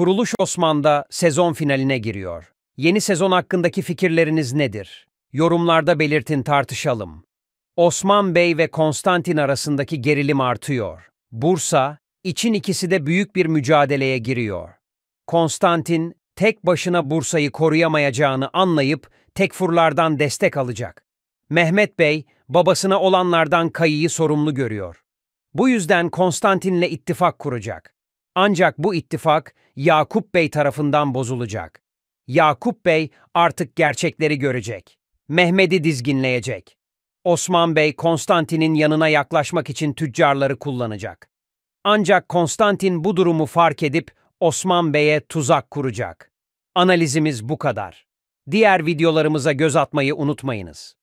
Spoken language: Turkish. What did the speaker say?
Kuruluş Osman'da sezon finaline giriyor. Yeni sezon hakkındaki fikirleriniz nedir? Yorumlarda belirtin tartışalım. Osman Bey ve Konstantin arasındaki gerilim artıyor. Bursa, için ikisi de büyük bir mücadeleye giriyor. Konstantin, tek başına Bursa'yı koruyamayacağını anlayıp tekfurlardan destek alacak. Mehmet Bey, babasına olanlardan Kayı'yı sorumlu görüyor. Bu yüzden Konstantin'le ittifak kuracak. Ancak bu ittifak Yakup Bey tarafından bozulacak. Yakup Bey artık gerçekleri görecek. Mehmet'i dizginleyecek. Osman Bey Konstantin'in yanına yaklaşmak için tüccarları kullanacak. Ancak Konstantin bu durumu fark edip Osman Bey'e tuzak kuracak. Analizimiz bu kadar. Diğer videolarımıza göz atmayı unutmayınız.